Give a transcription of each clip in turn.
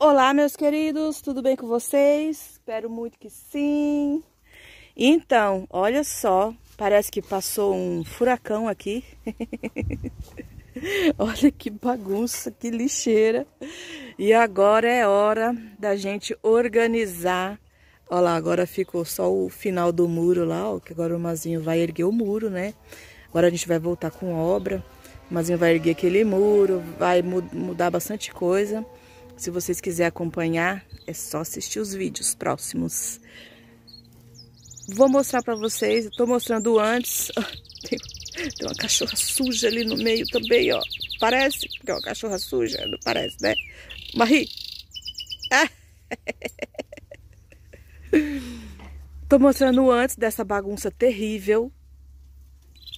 Olá, meus queridos, tudo bem com vocês? Espero muito que sim. Então, olha só, parece que passou um furacão aqui. olha que bagunça, que lixeira. E agora é hora da gente organizar. Olha lá, agora ficou só o final do muro lá, ó, que agora o Mazinho vai erguer o muro, né? Agora a gente vai voltar com obra. O Mazinho vai erguer aquele muro, vai mudar bastante coisa. Se vocês quiserem acompanhar, é só assistir os vídeos próximos. Vou mostrar para vocês, estou mostrando antes. Ah, tem, uma cachorra suja ali no meio também, ó. Parece que é uma cachorra suja, não parece, né? Marie! Ah. Tô mostrando antes dessa bagunça terrível.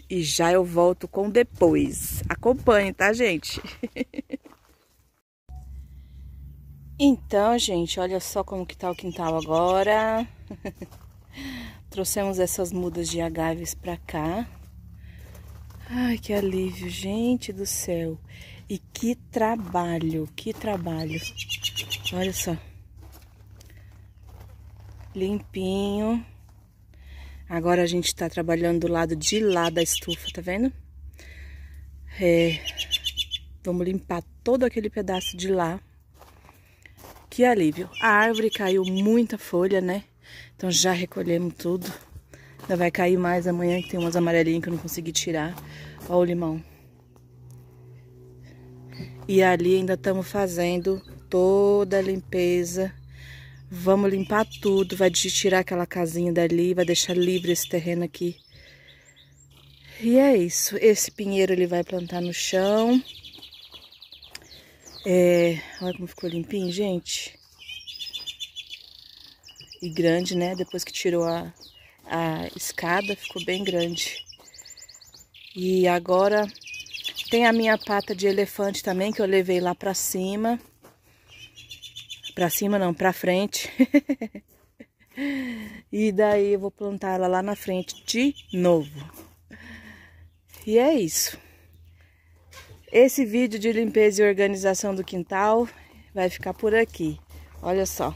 E já eu volto com depois. Acompanhe, tá, gente? Então, gente, olha só como que tá o quintal agora. Trouxemos essas mudas de agaves pra cá. Ai, que alívio, gente do céu. E que trabalho, que trabalho. Olha só. Limpinho. Agora a gente tá trabalhando do lado de lá da estufa, tá vendo? É, vamos limpar todo aquele pedaço de lá que alívio. A árvore caiu muita folha, né? Então já recolhemos tudo. Ainda vai cair mais amanhã, que tem umas amarelinhas que eu não consegui tirar. Olha o limão. E ali ainda estamos fazendo toda a limpeza. Vamos limpar tudo. Vai tirar aquela casinha dali, vai deixar livre esse terreno aqui. E é isso. Esse pinheiro ele vai plantar no chão. É, olha como ficou limpinho, gente. E grande, né? Depois que tirou a, a escada, ficou bem grande. E agora tem a minha pata de elefante também, que eu levei lá pra cima. Pra cima não, pra frente. e daí eu vou plantar ela lá na frente de novo. E é isso. Esse vídeo de limpeza e organização do quintal vai ficar por aqui. Olha só.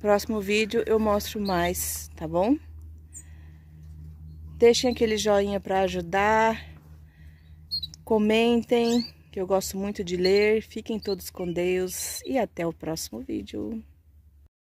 Próximo vídeo eu mostro mais, tá bom? Deixem aquele joinha para ajudar. Comentem, que eu gosto muito de ler. Fiquem todos com Deus e até o próximo vídeo.